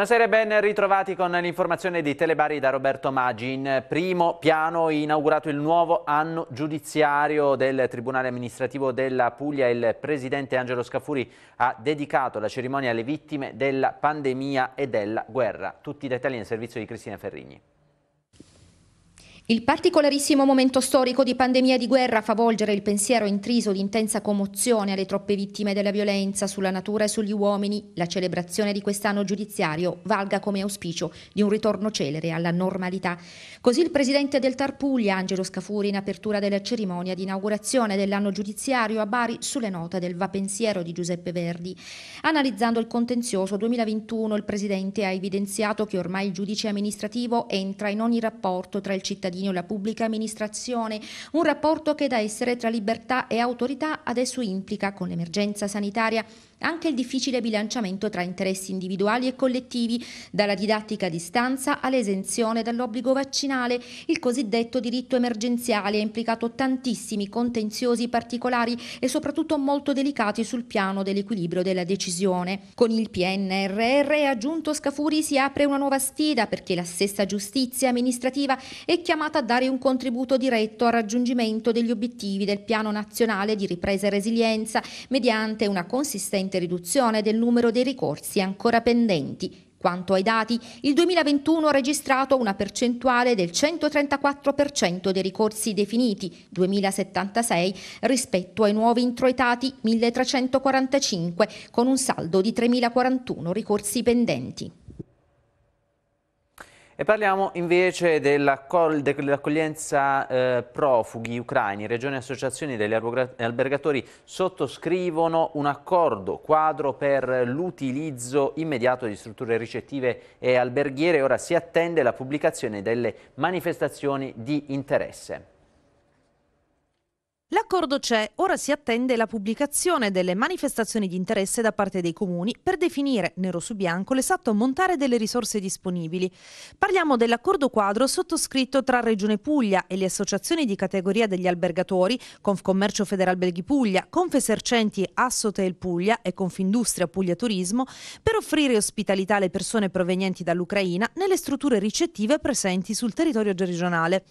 Buonasera e ben ritrovati con l'informazione di Telebari da Roberto Maggi. In primo piano inaugurato il nuovo anno giudiziario del Tribunale Amministrativo della Puglia. Il presidente Angelo Scafuri ha dedicato la cerimonia alle vittime della pandemia e della guerra. Tutti i dettagli nel servizio di Cristina Ferrigni. Il particolarissimo momento storico di pandemia e di guerra fa volgere il pensiero intriso di intensa commozione alle troppe vittime della violenza sulla natura e sugli uomini. La celebrazione di quest'anno giudiziario valga come auspicio di un ritorno celere alla normalità. Così il presidente del Tarpuglia, Angelo Scafuri, in apertura della cerimonia di inaugurazione dell'anno giudiziario a Bari sulle note del vapensiero di Giuseppe Verdi. Analizzando il contenzioso 2021, il presidente ha evidenziato che ormai il giudice amministrativo entra in ogni rapporto tra il cittadino cittadino e la pubblica amministrazione, un rapporto che da essere tra libertà e autorità adesso implica, con l'emergenza sanitaria, anche il difficile bilanciamento tra interessi individuali e collettivi, dalla didattica a distanza all'esenzione dall'obbligo vaccinale. Il cosiddetto diritto emergenziale ha implicato tantissimi contenziosi particolari e soprattutto molto delicati sul piano dell'equilibrio della decisione. Con il PNRR aggiunto Scafuri si apre una nuova sfida perché la stessa giustizia amministrativa è chiamata a dare un contributo diretto al raggiungimento degli obiettivi del Piano Nazionale di Ripresa e Resilienza mediante una consistente evidente riduzione del numero dei ricorsi ancora pendenti. Quanto ai dati, il 2021 ha registrato una percentuale del 134% dei ricorsi definiti, 2076, rispetto ai nuovi introitati, 1345, con un saldo di 3041 ricorsi pendenti. E parliamo invece dell'accoglienza eh, profughi ucraini. Regioni e associazioni degli albergatori sottoscrivono un accordo quadro per l'utilizzo immediato di strutture ricettive e alberghiere. Ora si attende la pubblicazione delle manifestazioni di interesse. L'accordo c'è, ora si attende la pubblicazione delle manifestazioni di interesse da parte dei comuni per definire, nero su bianco, l'esatto ammontare delle risorse disponibili. Parliamo dell'accordo quadro sottoscritto tra Regione Puglia e le associazioni di categoria degli albergatori, Confcommercio Federalberghi Puglia, Confesercenti Assotel Puglia e Confindustria Puglia Turismo, per offrire ospitalità alle persone provenienti dall'Ucraina nelle strutture ricettive presenti sul territorio regionale.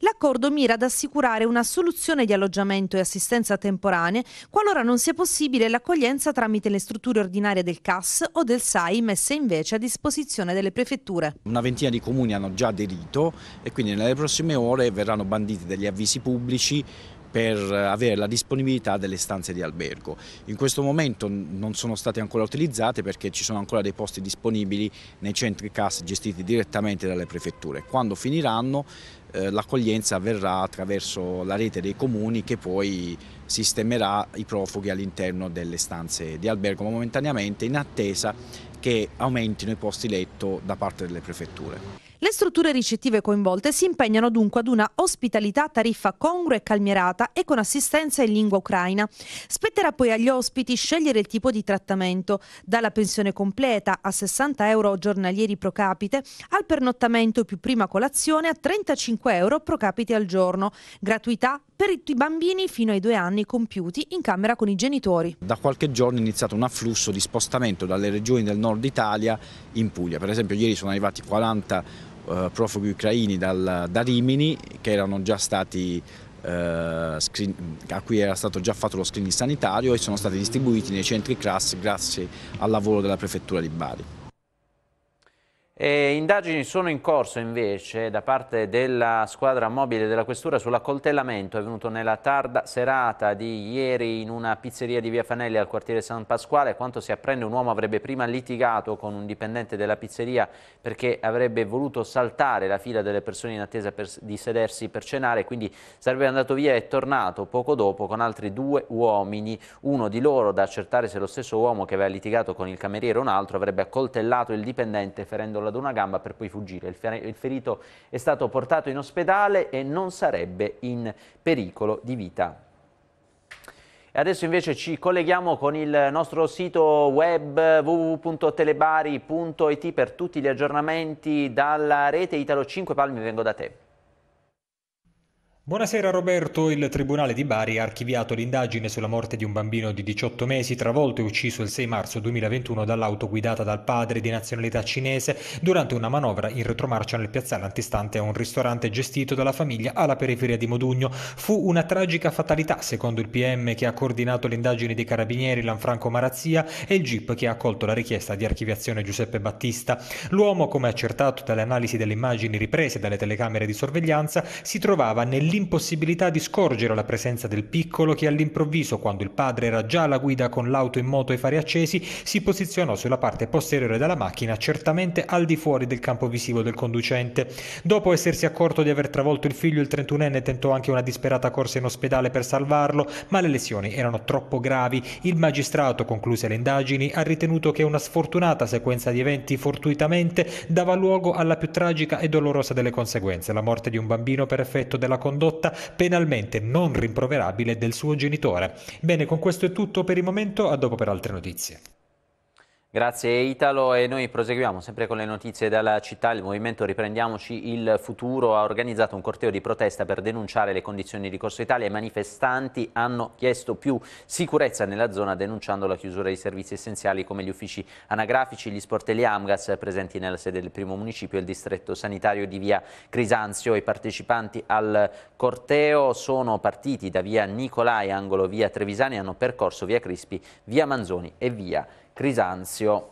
L'accordo mira ad assicurare una soluzione di alloggiamento alloggiamento e assistenza temporanee qualora non sia possibile l'accoglienza tramite le strutture ordinarie del CAS o del SAI messe invece a disposizione delle prefetture. Una ventina di comuni hanno già aderito e quindi nelle prossime ore verranno banditi degli avvisi pubblici per avere la disponibilità delle stanze di albergo. In questo momento non sono state ancora utilizzate perché ci sono ancora dei posti disponibili nei centri CAS gestiti direttamente dalle prefetture. Quando finiranno eh, l'accoglienza avverrà attraverso la rete dei comuni che poi sistemerà i profughi all'interno delle stanze di albergo momentaneamente in attesa che aumentino i posti letto da parte delle prefetture. Le strutture ricettive coinvolte si impegnano dunque ad una ospitalità a tariffa congrua e calmierata e con assistenza in lingua ucraina. Spetterà poi agli ospiti scegliere il tipo di trattamento, dalla pensione completa a 60 euro giornalieri pro capite al pernottamento più prima colazione a 35 euro pro capite al giorno, gratuità per i bambini fino ai due anni compiuti in camera con i genitori. Da qualche giorno è iniziato un afflusso di spostamento dalle regioni del nord Italia in Puglia. Per esempio ieri sono arrivati 40 eh, profughi ucraini dal, da Rimini che erano già stati eh, Screen, a cui era stato già fatto lo screening sanitario e sono stati distribuiti nei centri CRAS grazie al lavoro della prefettura di Bari. E indagini sono in corso invece da parte della squadra mobile della Questura sull'accoltellamento avvenuto nella tarda serata di ieri in una pizzeria di Via Fanelli al quartiere San Pasquale. Quanto si apprende un uomo avrebbe prima litigato con un dipendente della pizzeria perché avrebbe voluto saltare la fila delle persone in attesa per, di sedersi per cenare, quindi sarebbe andato via e tornato poco dopo con altri due uomini, uno di loro da accertare se lo stesso uomo che aveva litigato con il cameriere o un altro avrebbe accoltellato il dipendente ferendolo collandola da una gamba per poi fuggire. Il ferito è stato portato in ospedale e non sarebbe in pericolo di vita. E adesso invece ci colleghiamo con il nostro sito web www.telebari.it per tutti gli aggiornamenti dalla rete Italo 5 Palmi vengo da te. Buonasera Roberto, il Tribunale di Bari ha archiviato l'indagine sulla morte di un bambino di 18 mesi travolto e ucciso il 6 marzo 2021 dall'auto guidata dal padre di nazionalità cinese durante una manovra in retromarcia nel piazzale antistante a un ristorante gestito dalla famiglia alla periferia di Modugno. Fu una tragica fatalità, secondo il PM che ha coordinato l'indagine dei carabinieri Lanfranco Marazzia e il GIP che ha accolto la richiesta di archiviazione Giuseppe Battista. L'uomo, come accertato dalle analisi delle immagini riprese dalle telecamere di sorveglianza, si trovava nell'interno l'impossibilità di scorgere la presenza del piccolo che all'improvviso, quando il padre era già alla guida con l'auto in moto e i fari accesi, si posizionò sulla parte posteriore della macchina, certamente al di fuori del campo visivo del conducente. Dopo essersi accorto di aver travolto il figlio, il 31enne tentò anche una disperata corsa in ospedale per salvarlo, ma le lesioni erano troppo gravi. Il magistrato, concluse le indagini, ha ritenuto che una sfortunata sequenza di eventi fortuitamente dava luogo alla più tragica e dolorosa delle conseguenze, la morte di un bambino per effetto della condotta condotta penalmente non rimproverabile del suo genitore. Bene, con questo è tutto per il momento, a dopo per altre notizie. Grazie Italo e noi proseguiamo sempre con le notizie dalla città. Il movimento Riprendiamoci il futuro ha organizzato un corteo di protesta per denunciare le condizioni di Corso Italia. I manifestanti hanno chiesto più sicurezza nella zona denunciando la chiusura di servizi essenziali come gli uffici anagrafici, gli sportelli Amgas presenti nella sede del primo municipio e il distretto sanitario di via Crisanzio. I partecipanti al corteo sono partiti da via Nicolai, angolo via Trevisani e hanno percorso via Crispi, via Manzoni e via Crisanzio. Crisanzio.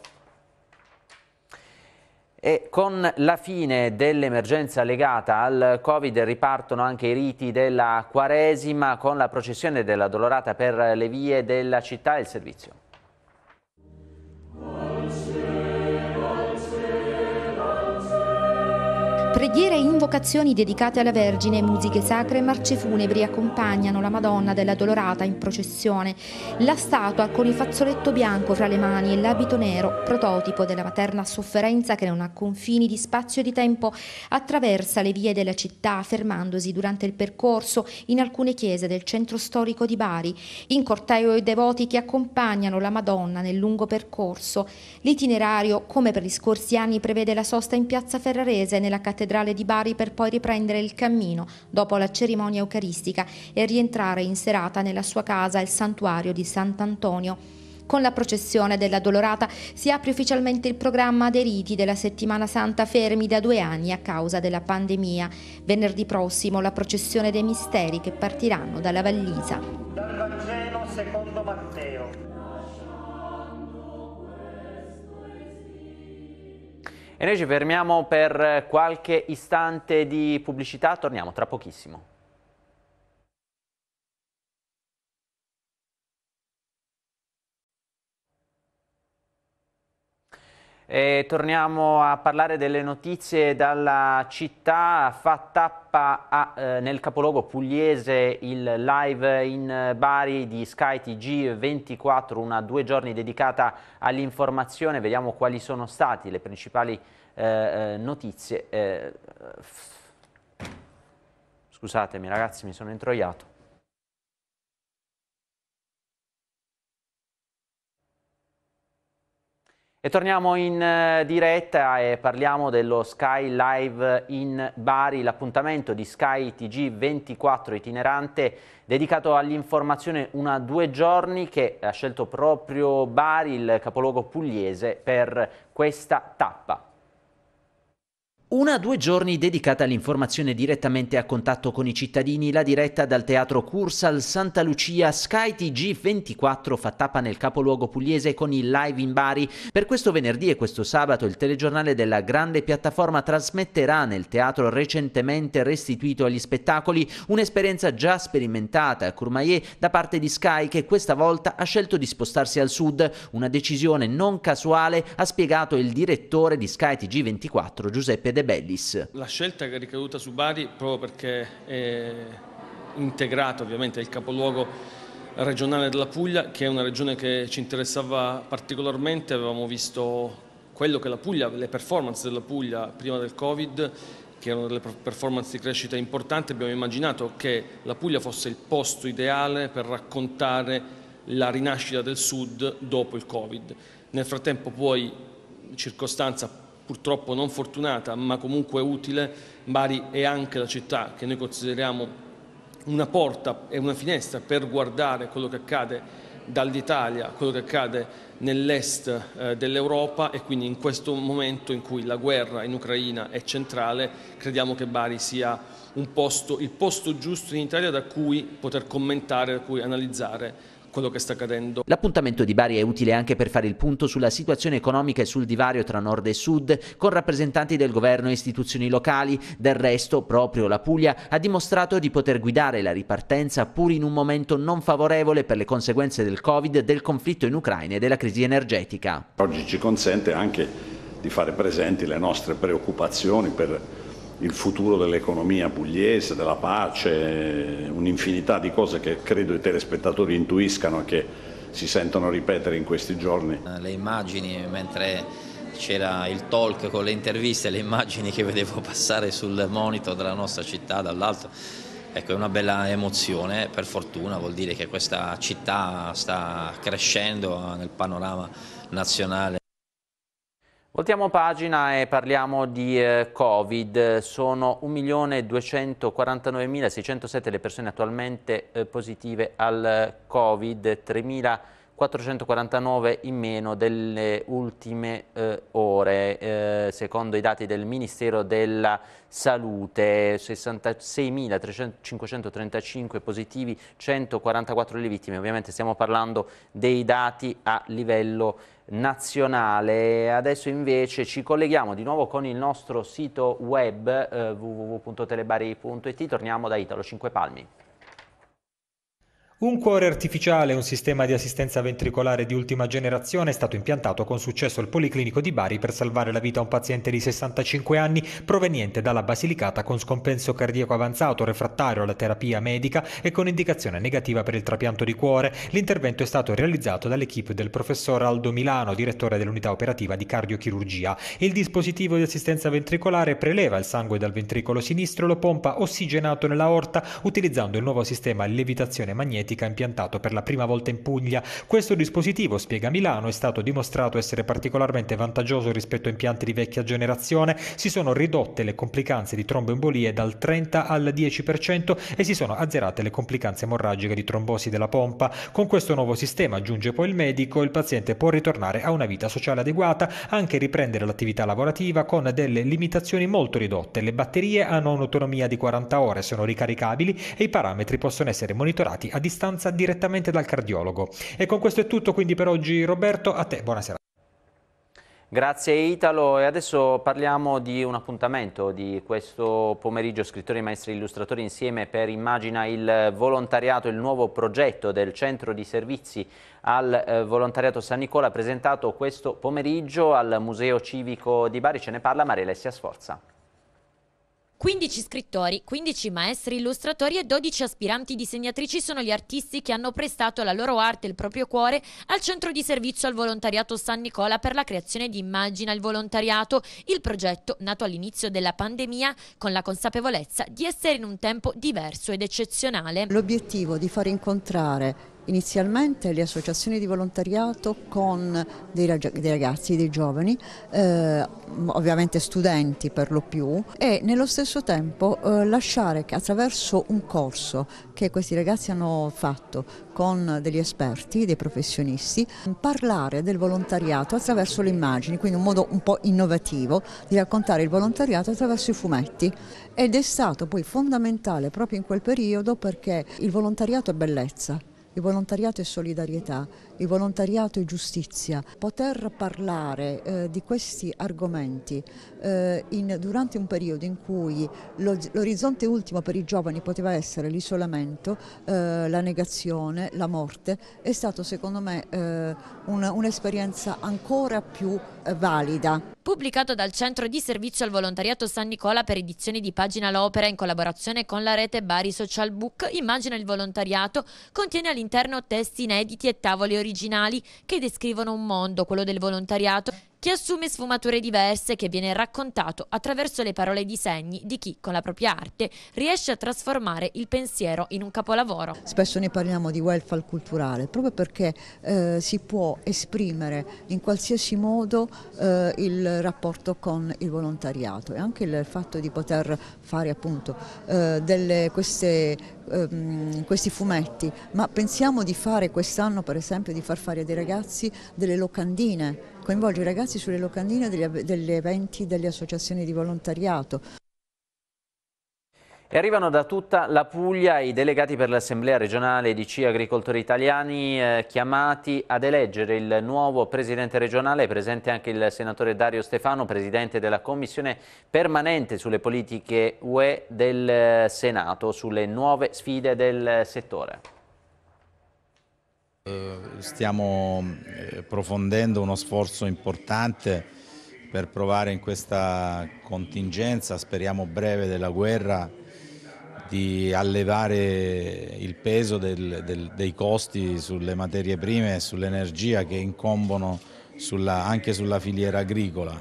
E con la fine dell'emergenza legata al Covid ripartono anche i riti della Quaresima con la processione della Dolorata per le vie della città e il servizio. Preghiere e invocazioni dedicate alla Vergine, musiche sacre e marce funebri accompagnano la Madonna della Dolorata in processione. La statua con il fazzoletto bianco fra le mani e l'abito nero, prototipo della materna sofferenza che non ha confini di spazio e di tempo, attraversa le vie della città fermandosi durante il percorso in alcune chiese del centro storico di Bari, in corteo i devoti che accompagnano la Madonna nel lungo percorso. L'itinerario, come per gli scorsi anni, prevede la sosta in piazza Ferrarese nella cattedrale cattedrale di Bari per poi riprendere il cammino dopo la cerimonia eucaristica e rientrare in serata nella sua casa, il santuario di Sant'Antonio. Con la processione della Dolorata si apre ufficialmente il programma dei riti della Settimana Santa fermi da due anni a causa della pandemia. Venerdì prossimo la processione dei misteri che partiranno dalla Vallisa. Dal Vangelo secondo Matteo. E noi ci fermiamo per qualche istante di pubblicità, torniamo tra pochissimo. E torniamo a parlare delle notizie dalla città, fa tappa a, eh, nel capoluogo pugliese il live in Bari di skytg 24 una due giorni dedicata all'informazione, vediamo quali sono stati le principali eh, eh notizie. Eh, scusatemi ragazzi mi sono introiato. E torniamo in eh, diretta e parliamo dello Sky Live in Bari, l'appuntamento di Sky TG24 itinerante dedicato all'informazione una due giorni che ha scelto proprio Bari, il capoluogo pugliese, per questa tappa. Una o due giorni dedicata all'informazione direttamente a contatto con i cittadini, la diretta dal teatro Cursal Santa Lucia Sky TG24 fa tappa nel capoluogo pugliese con il live in Bari. Per questo venerdì e questo sabato il telegiornale della grande piattaforma trasmetterà nel teatro recentemente restituito agli spettacoli un'esperienza già sperimentata a Courmayeur da parte di Sky che questa volta ha scelto di spostarsi al sud, una decisione non casuale ha spiegato il direttore di Sky TG24 Giuseppe De Bellis. La scelta che è ricaduta su Bari proprio perché è integrato ovviamente il capoluogo regionale della Puglia, che è una regione che ci interessava particolarmente, avevamo visto quello che la Puglia, le performance della Puglia prima del Covid, che erano delle performance di crescita importanti, abbiamo immaginato che la Puglia fosse il posto ideale per raccontare la rinascita del Sud dopo il Covid. Nel frattempo poi circostanza purtroppo non fortunata ma comunque utile, Bari è anche la città che noi consideriamo una porta e una finestra per guardare quello che accade dall'Italia, quello che accade nell'est eh, dell'Europa e quindi in questo momento in cui la guerra in Ucraina è centrale, crediamo che Bari sia posto, il posto giusto in Italia da cui poter commentare, da cui analizzare quello che sta accadendo. L'appuntamento di Bari è utile anche per fare il punto sulla situazione economica e sul divario tra nord e sud, con rappresentanti del governo e istituzioni locali. Del resto, proprio la Puglia ha dimostrato di poter guidare la ripartenza pur in un momento non favorevole per le conseguenze del Covid, del conflitto in Ucraina e della crisi energetica. Oggi ci consente anche di fare presenti le nostre preoccupazioni per il futuro dell'economia pugliese, della pace, un'infinità di cose che credo i telespettatori intuiscano e che si sentono ripetere in questi giorni. Le immagini mentre c'era il talk con le interviste, le immagini che vedevo passare sul monitor della nostra città dall'alto, ecco è una bella emozione, per fortuna vuol dire che questa città sta crescendo nel panorama nazionale. Voltiamo pagina e parliamo di eh, Covid. Sono 1.249.607 le persone attualmente eh, positive al eh, Covid, 3.000 449 in meno delle ultime eh, ore, eh, secondo i dati del Ministero della Salute, 66.535 positivi, 144 le vittime, ovviamente stiamo parlando dei dati a livello nazionale. Adesso invece ci colleghiamo di nuovo con il nostro sito web eh, www.telebari.it, torniamo da Italo 5 Palmi. Un cuore artificiale e un sistema di assistenza ventricolare di ultima generazione è stato impiantato con successo al Policlinico di Bari per salvare la vita a un paziente di 65 anni proveniente dalla Basilicata con scompenso cardiaco avanzato, refrattario alla terapia medica e con indicazione negativa per il trapianto di cuore. L'intervento è stato realizzato dall'equipe del professor Aldo Milano, direttore dell'unità operativa di cardiochirurgia. Il dispositivo di assistenza ventricolare preleva il sangue dal ventricolo sinistro e lo pompa ossigenato nella nell'aorta utilizzando il nuovo sistema levitazione magnetica magnetica impiantato per la prima volta in Puglia. Questo dispositivo, spiega Milano, è stato dimostrato essere particolarmente vantaggioso rispetto a impianti di vecchia generazione. Si sono ridotte le complicanze di tromboembolie dal 30 al 10% e si sono azzerate le complicanze emorragiche di trombosi della pompa. Con questo nuovo sistema, aggiunge poi il medico, il paziente può ritornare a una vita sociale adeguata, anche riprendere l'attività lavorativa con delle limitazioni molto ridotte. Le batterie hanno un'autonomia di 40 ore, sono ricaricabili e i parametri possono essere monitorati a distanza istanza direttamente dal cardiologo. E con questo è tutto quindi per oggi Roberto, a te, buonasera. Grazie Italo e adesso parliamo di un appuntamento di questo pomeriggio scrittori, maestri e illustratori insieme per Immagina il volontariato, il nuovo progetto del centro di servizi al eh, volontariato San Nicola presentato questo pomeriggio al Museo Civico di Bari, ce ne parla Maria Alessia Sforza. 15 scrittori, 15 maestri illustratori e 12 aspiranti disegnatrici sono gli artisti che hanno prestato la loro arte e il proprio cuore al centro di servizio al volontariato San Nicola per la creazione di Immagina il volontariato, il progetto nato all'inizio della pandemia con la consapevolezza di essere in un tempo diverso ed eccezionale. L'obiettivo di far incontrare inizialmente le associazioni di volontariato con dei, ragazzi, dei giovani, eh, ovviamente studenti per lo più, e nello stesso tempo eh, lasciare che attraverso un corso che questi ragazzi hanno fatto con degli esperti, dei professionisti, parlare del volontariato attraverso le immagini, quindi un modo un po' innovativo di raccontare il volontariato attraverso i fumetti ed è stato poi fondamentale proprio in quel periodo perché il volontariato è bellezza il volontariato è solidarietà, il volontariato è giustizia. Poter parlare eh, di questi argomenti eh, in, durante un periodo in cui l'orizzonte ultimo per i giovani poteva essere l'isolamento, eh, la negazione, la morte, è stato secondo me eh, un'esperienza un ancora più eh, valida pubblicato dal Centro di Servizio al Volontariato San Nicola per edizioni di Pagina L'Opera in collaborazione con la rete Bari Social Book Immagina il volontariato contiene all'interno testi inediti e tavole originali che descrivono un mondo, quello del volontariato, che assume sfumature diverse che viene raccontato attraverso le parole di segni di chi con la propria arte riesce a trasformare il pensiero in un capolavoro. Spesso ne parliamo di welfare culturale proprio perché eh, si può esprimere in qualsiasi modo eh, il rapporto con il volontariato e anche il fatto di poter fare appunto eh, delle, queste ehm, questi fumetti, ma pensiamo di fare quest'anno per esempio di far fare dei ragazzi delle locandine, coinvolgere i ragazzi sulle locandine degli, degli eventi delle associazioni di volontariato. E arrivano da tutta la Puglia i delegati per l'Assemblea regionale di C Agricoltori Italiani eh, chiamati ad eleggere il nuovo presidente regionale, presente anche il senatore Dario Stefano, presidente della commissione permanente sulle politiche UE del eh, Senato, sulle nuove sfide del eh, settore. Eh, stiamo approfondendo uno sforzo importante per provare in questa contingenza, speriamo breve, della guerra di allevare il peso del, del, dei costi sulle materie prime e sull'energia che incombono sulla, anche sulla filiera agricola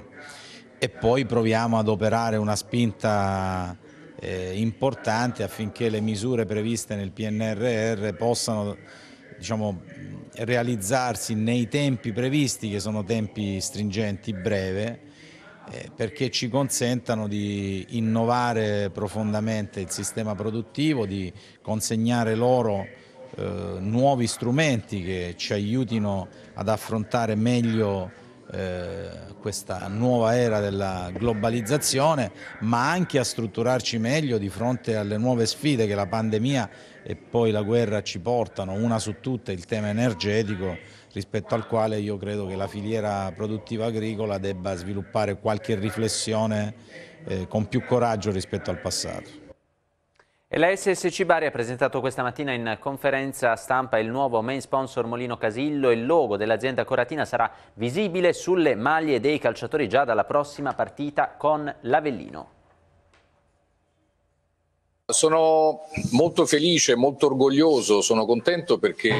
e poi proviamo ad operare una spinta eh, importante affinché le misure previste nel PNRR possano diciamo, realizzarsi nei tempi previsti che sono tempi stringenti, breve, eh, perché ci consentano di innovare profondamente il sistema produttivo, di consegnare loro eh, nuovi strumenti che ci aiutino ad affrontare meglio eh, questa nuova era della globalizzazione, ma anche a strutturarci meglio di fronte alle nuove sfide che la pandemia e poi la guerra ci portano, una su tutte il tema energetico rispetto al quale io credo che la filiera produttiva agricola debba sviluppare qualche riflessione eh, con più coraggio rispetto al passato. E la SSC Bari ha presentato questa mattina in conferenza stampa il nuovo main sponsor Molino Casillo. Il logo dell'azienda coratina sarà visibile sulle maglie dei calciatori già dalla prossima partita con l'Avellino. Sono molto felice, molto orgoglioso, sono contento perché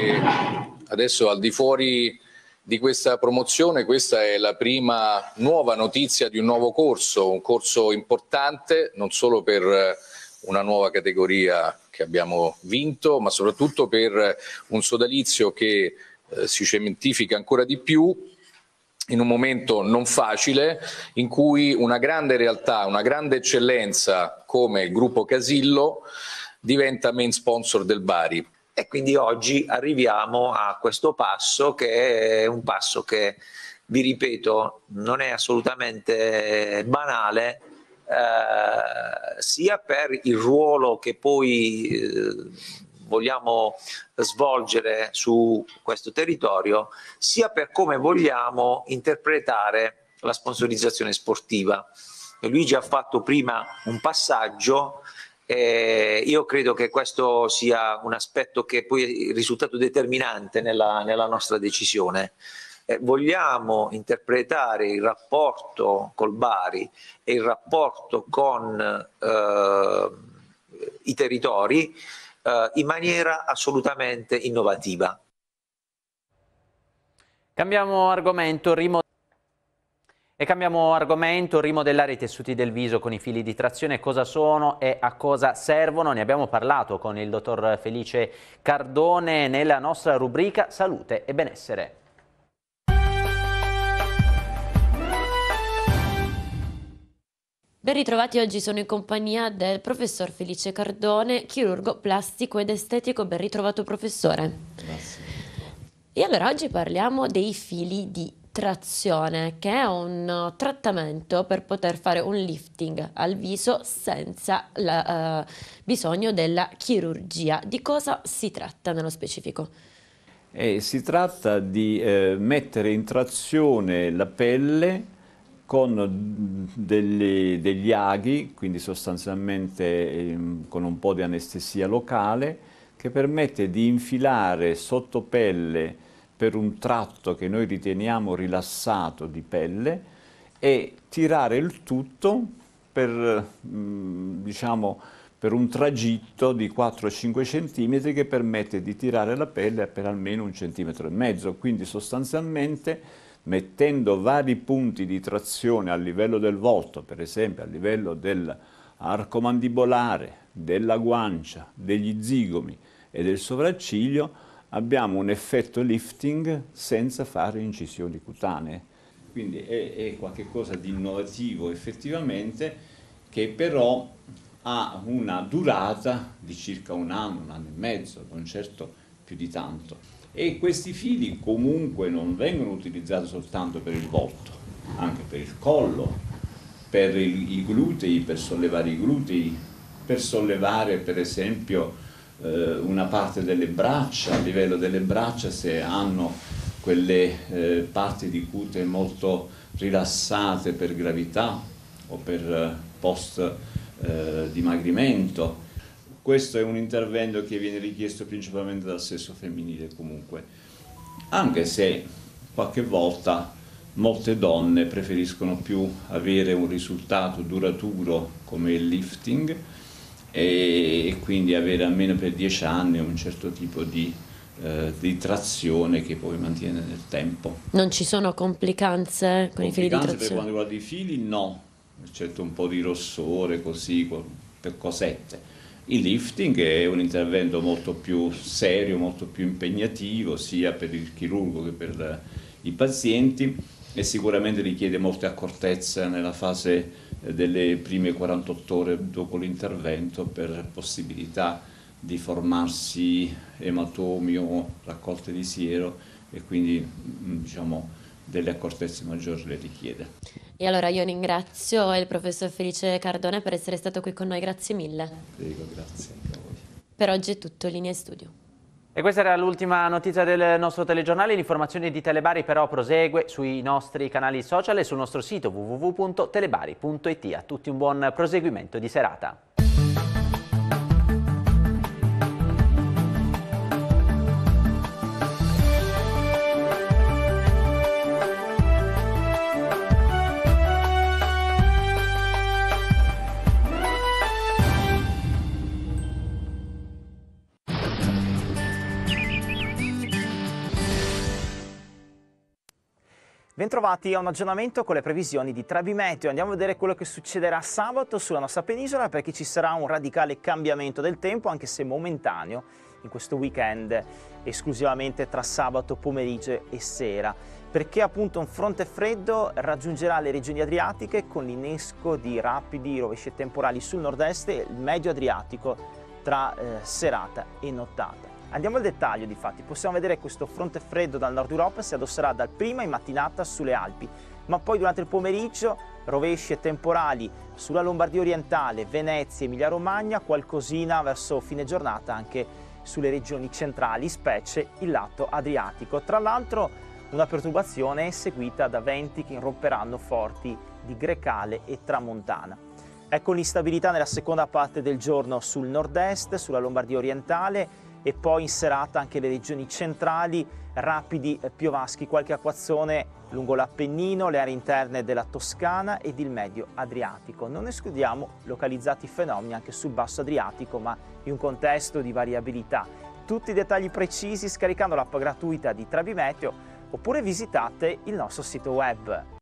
Adesso al di fuori di questa promozione, questa è la prima nuova notizia di un nuovo corso, un corso importante non solo per eh, una nuova categoria che abbiamo vinto, ma soprattutto per eh, un sodalizio che eh, si cementifica ancora di più in un momento non facile in cui una grande realtà, una grande eccellenza come il gruppo Casillo diventa main sponsor del Bari. E quindi oggi arriviamo a questo passo che è un passo che, vi ripeto, non è assolutamente banale, eh, sia per il ruolo che poi eh, vogliamo svolgere su questo territorio, sia per come vogliamo interpretare la sponsorizzazione sportiva. Luigi ha fatto prima un passaggio eh, io credo che questo sia un aspetto che poi è risultato determinante nella, nella nostra decisione. Eh, vogliamo interpretare il rapporto col Bari e il rapporto con eh, i territori eh, in maniera assolutamente innovativa. Cambiamo argomento. Rimo... E cambiamo argomento, rimodellare i tessuti del viso con i fili di trazione, cosa sono e a cosa servono? Ne abbiamo parlato con il dottor Felice Cardone nella nostra rubrica Salute e Benessere. Ben ritrovati, oggi sono in compagnia del professor Felice Cardone, chirurgo plastico ed estetico. Ben ritrovato professore. Grazie. E allora oggi parliamo dei fili di trazione, che è un uh, trattamento per poter fare un lifting al viso senza la, eh, bisogno della chirurgia. Di cosa si tratta nello specifico? Eh, si tratta di eh, mettere in trazione la pelle con mm, degli, degli aghi, quindi sostanzialmente ehm, con un po' di anestesia locale, che permette di infilare sotto pelle per un tratto che noi riteniamo rilassato di pelle e tirare il tutto per, mm, diciamo, per un tragitto di 4-5 cm che permette di tirare la pelle per almeno un centimetro e mezzo, quindi sostanzialmente mettendo vari punti di trazione a livello del volto, per esempio a livello dell'arco mandibolare, della guancia, degli zigomi e del sopracciglio, abbiamo un effetto lifting senza fare incisioni cutanee. Quindi è, è qualcosa di innovativo effettivamente che però ha una durata di circa un anno, un anno e mezzo, non certo più di tanto. E questi fili comunque non vengono utilizzati soltanto per il volto, anche per il collo, per il, i glutei, per sollevare i glutei, per sollevare per esempio eh, una parte delle braccia, a livello delle braccia se hanno quelle eh, parti di cute molto rilassate per gravità o per eh, post eh, dimagrimento. Questo è un intervento che viene richiesto principalmente dal sesso femminile comunque, anche se qualche volta molte donne preferiscono più avere un risultato duraturo come il lifting e quindi avere almeno per dieci anni un certo tipo di, eh, di trazione che poi mantiene nel tempo. Non ci sono complicanze con complicanze i fili di trazione? per quanto riguarda i fili no, certo un po' di rossore così per cosette. Il lifting è un intervento molto più serio, molto più impegnativo sia per il chirurgo che per eh, i pazienti e sicuramente richiede molte accortezze nella fase delle prime 48 ore dopo l'intervento per possibilità di formarsi ematomi o raccolte di siero e quindi mm, diciamo delle accortezze maggiori le richiede. E allora io ringrazio il professor Felice Cardone per essere stato qui con noi, grazie mille. Prego, grazie anche a voi. Per oggi è tutto, linea studio. E questa era l'ultima notizia del nostro telegiornale, l'informazione di Telebari però prosegue sui nostri canali social e sul nostro sito www.telebari.it. A tutti un buon proseguimento di serata. Bentrovati a un aggiornamento con le previsioni di Meteo. Andiamo a vedere quello che succederà sabato sulla nostra penisola perché ci sarà un radicale cambiamento del tempo, anche se momentaneo, in questo weekend esclusivamente tra sabato pomeriggio e sera perché appunto un fronte freddo raggiungerà le regioni adriatiche con l'innesco di rapidi rovesci temporali sul nord-est e il medio adriatico tra eh, serata e nottata. Andiamo al dettaglio difatti, possiamo vedere questo fronte freddo dal nord Europa si addosserà dal prima in mattinata sulle Alpi, ma poi durante il pomeriggio rovesci e temporali sulla Lombardia orientale, Venezia, Emilia Romagna, qualcosina verso fine giornata anche sulle regioni centrali, specie il lato adriatico. Tra l'altro una perturbazione seguita da venti che romperanno forti di Grecale e Tramontana. Ecco l'instabilità nella seconda parte del giorno sul nord-est, sulla Lombardia orientale, e poi in serata anche le regioni centrali, rapidi eh, piovaschi, qualche acquazzone lungo l'Appennino, le aree interne della Toscana ed il medio Adriatico. Non escludiamo localizzati fenomeni anche sul basso Adriatico, ma in un contesto di variabilità. Tutti i dettagli precisi scaricando l'app gratuita di Trebimeteo oppure visitate il nostro sito web